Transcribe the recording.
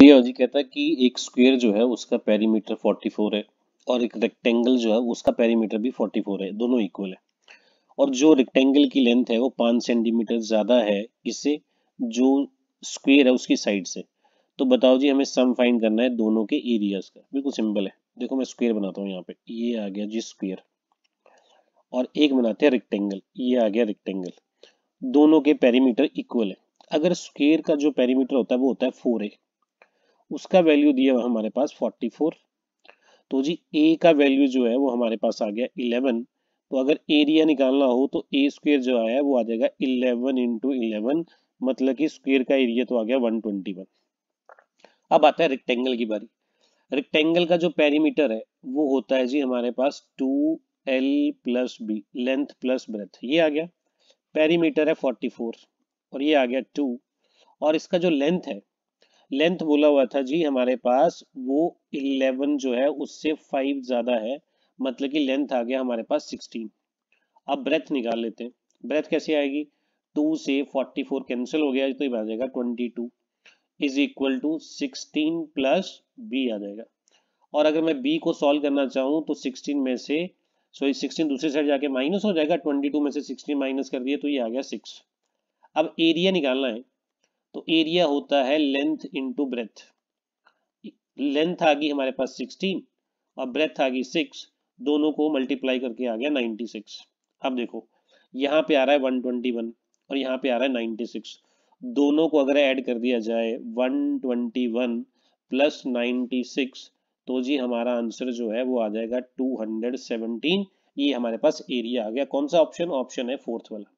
deo जी कहता है कि एक स्क्वायर जो है उसका पेरीमीटर 44 है और एक रेक्टेंगल जो है उसका पेरीमीटर भी 44 है दोनों इक्वल है और जो रेक्टेंगल की लेंथ है वो पाँच सेंटीमीटर ज़्यादा है इससे जो स्क्वेयर है उसकी साइड से तो बताओ जी हमें सम फाइंड करना है दोनों के एरियाज का बिल्कुल सिंपल है देखो मैं स्क्वेयर बनाता हूँ यहाँ पे ये आ गया जी स्क्वेयर और एक बनाते हैं रेक्टेंगल ये आ गया रेक्टेंगल दोनों के पेरीमीटर इक्वल है अगर स्क्वेयर का जो पेरीमीटर होता है वो होता है फोर ए उसका वैल्यू दिया हुआ हमारे पास 44 तो जी ए का वैल्यू जो है वो हमारे पास आ गया 11 तो अगर एरिया निकालना हो तो ए स्क्वेयर जो आया वो आ जाएगा 11 इंटू इलेवन मतलब कि स्क्वेयर का एरिया तो आ गया 121 अब आता है रेक्टेंगल की बारी रेक्टेंगल का जो पेरीमीटर है वो होता है जी हमारे पास two L plus B length plus breadth ये आ गया पेरीमीटर है 44 और ये आ गया 2 और इसका जो लेंथ है लेंथ बोला हुआ था जी हमारे पास वो 11 जो है उससे 5 ज़्यादा है मतलब कि लेंथ आ गया हमारे पास 16 अब ब्रेथ निकाल लेते हैं ब्रेथ कैसे आएगी 2 से 44 कैंसिल हो गया तो ये आ जाएगा 22 is equal to sixteen plus B आ जाएगा और अगर मैं बी को सॉल्व करना चाहूँ तो 16 में से सॉरी so, 16 साइड जाके माइनस हो जाएगा 22 में से 16 माइनस कर दिए तो ये आ गया 6 अब एरिया निकालना है तो एरिया होता है लेंथ इंटू ब्रेथ लेंथ आ गई हमारे पास 16 और ब्रेथ आ गई 6 दोनों को मल्टीप्लाई करके आ गया 96 अब देखो यहाँ पे आ रहा है 121 और यहाँ पे आ रहा है 96 दोनों को अगर ऐड कर दिया जाए 121 ट्वेंटी प्लस 96 तो जी हमारा आंसर जो है वो आ जाएगा 217 ये हमारे पास एरिया आ गया कौन सा ऑप्शन ऑप्शन है फोर्थ वाला